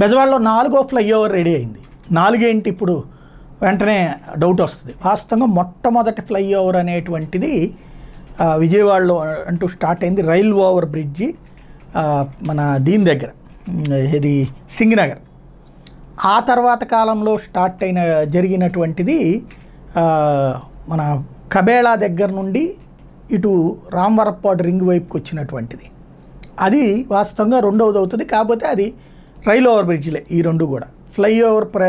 బెజవాడలో నాలుగో flyover ready అయింది నాలుగేంటి ఇప్పుడు వెంటనే డౌట్ వస్తుంది వాస్తవంగా మొట్టమొదటి ఫ్లైఓవర్ అనేటువంటిది విజయవాడలో అంటూ స్టార్ట్ అయింది రైల్ ఓవర్ బ్రిడ్జి మన దీని దగ్గర ఇది సింగ్నగర్ ఆ తర్వాత కాలంలో స్టార్ట్ అయిన జరిగినటువంటిది మన కబేళా దగ్గర నుండి ఇటు రామ్వరప్పాడు రింగ్ వైపుకి వచ్చినటువంటిది అది వాస్తవంగా రెండవది అవుతుంది కాకపోతే అది రైల్ ఓవర్ బ్రిడ్జ్లే ఈ రెండు కూడా ఫ్లైఓవర్ ప్ర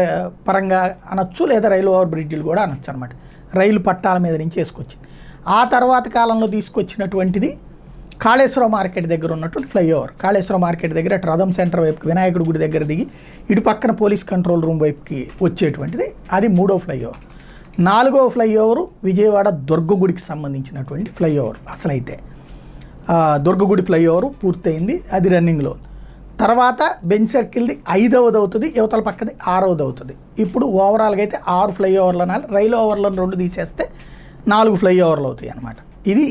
పరంగా అనొచ్చు లేదా రైల్ ఓవర్ బ్రిడ్జ్లు కూడా అనొచ్చు అనమాట రైలు పట్టాల మీద నుంచి వేసుకొచ్చింది ఆ తర్వాత కాలంలో తీసుకొచ్చినటువంటిది కాళేశ్వర మార్కెట్ దగ్గర ఉన్నటువంటి ఫ్లైఓవర్ కాళేశ్వర మార్కెట్ దగ్గర అటు రథం సెంటర్ వైపుకి వినాయకుడి గుడి దగ్గర దిగి ఇటు పక్కన పోలీస్ కంట్రోల్ రూమ్ వైపుకి వచ్చేటువంటిది అది మూడో ఫ్లైఓవర్ నాలుగో ఫ్లైఓవరు విజయవాడ దుర్గగుడికి సంబంధించినటువంటి ఫ్లైఓవర్ అసలైతే దుర్గగుడి ఫ్లైఓవర్ పూర్తయింది అది రన్నింగ్లో ఉంది తర్వాత బెంచ్ సర్కిల్ది ఐదవది అవుతుంది యువతల పక్కది ఆరవది అవుతుంది ఇప్పుడు ఓవరాల్గా అయితే ఆరు ఫ్లైఓవర్లు అనాలి రైలు ఓవర్లను రెండు తీసేస్తే నాలుగు ఫ్లైఓవర్లు అవుతాయి అనమాట ఇది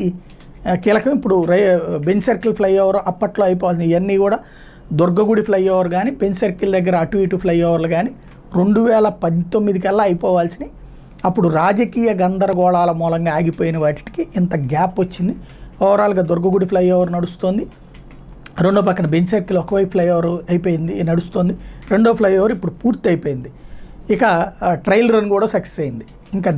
కీలకం ఇప్పుడు రై బెంచ్ సర్కిల్ ఫ్లైఓవర్ అప్పట్లో అయిపోతుంది ఇవన్నీ కూడా దుర్గగుడి ఫ్లైఓవర్ కానీ బెంచ్ సర్కిల్ దగ్గర అటు ఇటు ఫ్లైఓవర్లు కానీ రెండు వేల పంతొమ్మిది కల్లా అయిపోవాల్సినవి అప్పుడు రాజకీయ గందరగోళాల మూలంగా ఆగిపోయిన వాటికి ఇంత గ్యాప్ వచ్చింది ఓవరాల్గా దుర్గగుడి ఫ్లైఓవర్ నడుస్తుంది రెండో పక్కన బెంచ్ సర్కిల్ ఒకవైపు ఫ్లైఓవర్ అయిపోయింది నడుస్తుంది రెండో ఫ్లైఓవర్ ఇప్పుడు పూర్తి అయిపోయింది ఇక ట్రయల్ రన్ కూడా సక్సెస్ అయింది ఇంకా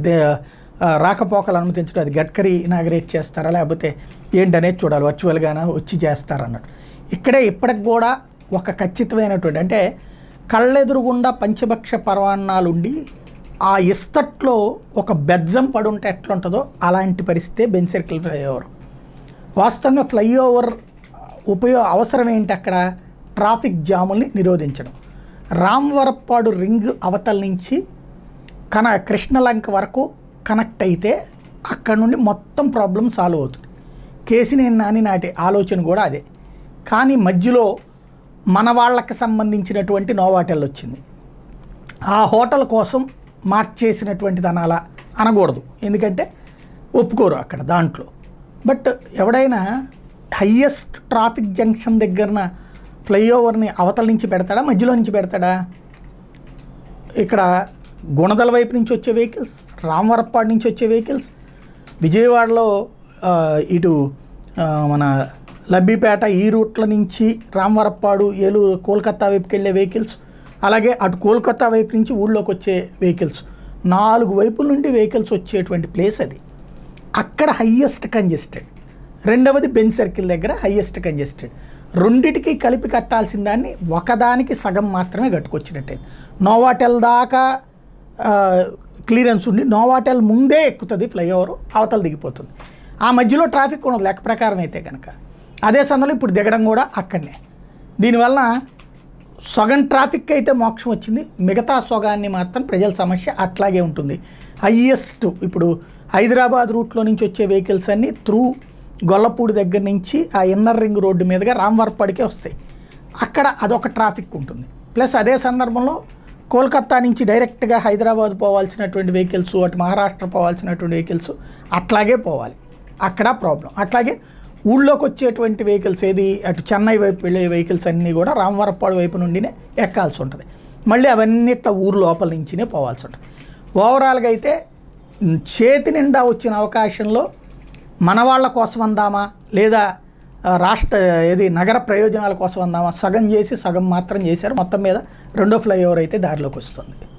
రాకపోకలు అనుమతించడం అది గడ్కరీ ఇనాగరేట్ చేస్తారా లేకపోతే ఏంటనేది చూడాలి వర్చువల్గానా వచ్చి చేస్తారన్నట్టు ఇక్కడే ఇప్పటికి కూడా ఒక ఖచ్చితమైనటువంటి అంటే కళ్ళెదురుగుండా పంచభక్ష పర్వాణాలుండి ఆ ఇస్తట్లో ఒక బెజ్జం పడుంటే ఎట్లుంటుందో అలాంటి పరిస్థితే బెన్ సర్కిల్ ఫ్లైఓవర్ వాస్తవంగా ఫ్లైఓవర్ ఉపయోగ అవసరం ఏంటి అక్కడ ట్రాఫిక్ జాముల్ని నిరోధించడం రామ్వరప్పాడు రింగ్ అవతల నుంచి కన కృష్ణలంక వరకు కనెక్ట్ అయితే అక్కడ నుండి మొత్తం ప్రాబ్లం సాల్వ్ అవుతుంది నేను నాని నాటి ఆలోచన కూడా అదే కానీ మధ్యలో మన వాళ్ళకి సంబంధించినటువంటి నోవాటెల్ వచ్చింది ఆ హోటల్ కోసం మార్చేసినటువంటిది అనాలా అనకూడదు ఎందుకంటే ఒప్పుకోరు అక్కడ దాంట్లో బట్ ఎవడైనా హయ్యెస్ట్ ట్రాఫిక్ జంక్షన్ దగ్గరన ఫ్లైఓవర్ని అవతల నుంచి పెడతాడా మధ్యలో నుంచి పెడతాడా ఇక్కడ గుణదల వైపు నుంచి వచ్చే వెహికల్స్ రామవరప్పాడు నుంచి వచ్చే వెహికల్స్ విజయవాడలో ఇటు మన లబ్బిపేట ఈ రూట్ల నుంచి రామవరప్పాడు ఏలూరు కోల్కత్తా వైపుకి వెళ్ళే వెహికల్స్ అలాగే అటు కోల్కత్తా వైపు నుంచి ఊళ్ళోకి వచ్చే వెహికల్స్ నాలుగు వైపుల నుండి వెహికల్స్ వచ్చేటువంటి ప్లేస్ అది అక్కడ హయ్యెస్ట్ కంజెస్టెడ్ రెండవది బెన్ సర్కిల్ దగ్గర హయ్యెస్ట్ కంజెస్టెడ్ రెండిటికి కలిపి కట్టాల్సిన దాన్ని ఒకదానికి సగం మాత్రమే కట్టుకొచ్చినట్టయింది నోవాటెల్ దాకా క్లియరెన్స్ ఉండి నోవాటెల్ ముందే ఎక్కుతుంది ఫ్లైఓవర్ అవతల దిగిపోతుంది ఆ మధ్యలో ట్రాఫిక్ ఉండదు లెక్క ప్రకారం అయితే కనుక అదే సమయంలో ఇప్పుడు దిగడం కూడా అక్కడనే దీనివల్ల సగం ట్రాఫిక్ అయితే మోక్షం వచ్చింది మిగతా సొగాన్ని మాత్రం ప్రజల సమస్య అట్లాగే ఉంటుంది హయ్యెస్ట్ ఇప్పుడు హైదరాబాద్ రూట్లో నుంచి వచ్చే వెహికల్స్ అన్నీ త్రూ గొల్లపూడి దగ్గర నుంచి ఆ ఇన్నర్ రింగ్ రోడ్డు మీదుగా రామవరపాడికే వస్తాయి అక్కడ అదొక ట్రాఫిక్ ఉంటుంది ప్లస్ అదే సందర్భంలో కోల్కత్తా నుంచి డైరెక్ట్గా హైదరాబాద్ పోవాల్సినటువంటి వెహికల్స్ అటు మహారాష్ట్ర పోవాల్సినటువంటి వెహికల్స్ అట్లాగే పోవాలి అక్కడ ప్రాబ్లం అట్లాగే ఊళ్ళోకి వచ్చేటువంటి వెహికల్స్ ఏది అటు చెన్నై వైపు వెళ్ళే వెహికల్స్ అన్నీ కూడా రామవరపాడు వైపు నుండినే ఎక్కాల్సి ఉంటుంది మళ్ళీ అవన్నీ ఊరు లోపల నుంచినే పోవాల్సి ఉంటుంది ఓవరాల్గా అయితే చేతి నిండా వచ్చిన అవకాశంలో మన వాళ్ళ కోసం అందామా లేదా రాష్ట్ర ఏది నగర ప్రయోజనాల కోసం అందామా సగం చేసి సగం మాత్రం చేశారు మొత్తం మీద రెండో ఫ్లైఓవర్ అయితే దారిలోకి వస్తుంది